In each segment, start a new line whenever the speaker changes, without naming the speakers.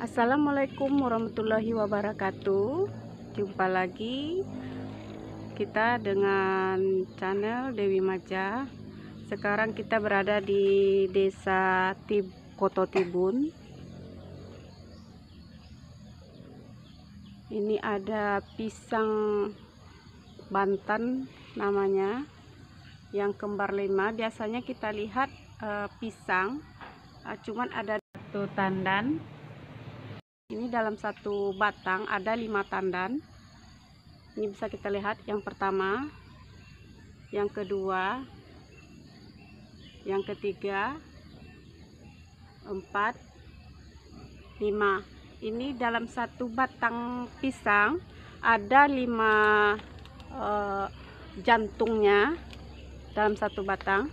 Assalamualaikum warahmatullahi wabarakatuh Jumpa lagi Kita dengan channel Dewi Maja Sekarang kita berada di desa Tib Koto Tibun Ini ada pisang Banten namanya yang kembar lima biasanya kita lihat uh, pisang uh, cuman ada satu tandan ini dalam satu batang ada lima tandan ini bisa kita lihat yang pertama yang kedua yang ketiga empat lima ini dalam satu batang pisang ada lima eh, jantungnya dalam satu batang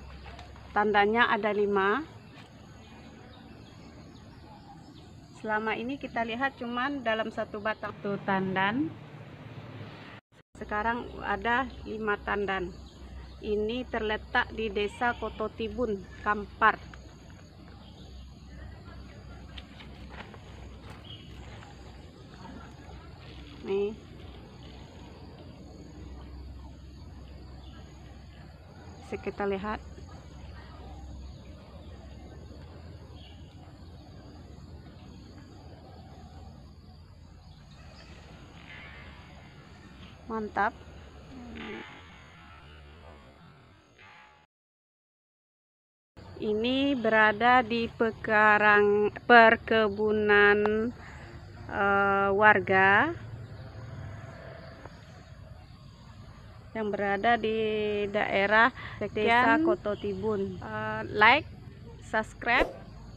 tandanya ada lima selama ini kita lihat cuman dalam satu batang satu tandan sekarang ada lima tandan ini terletak di desa koto tibun Kampar nih sekitar lihat mantap ini berada di pekarang perkebunan e, warga yang berada di daerah Desa Koto Tibun. E, like, subscribe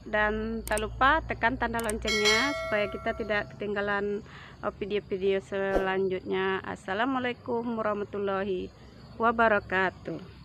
dan tak lupa tekan tanda loncengnya supaya kita tidak ketinggalan eh, video-video selanjutnya Assalamualaikum warahmatullahi wabarakatuh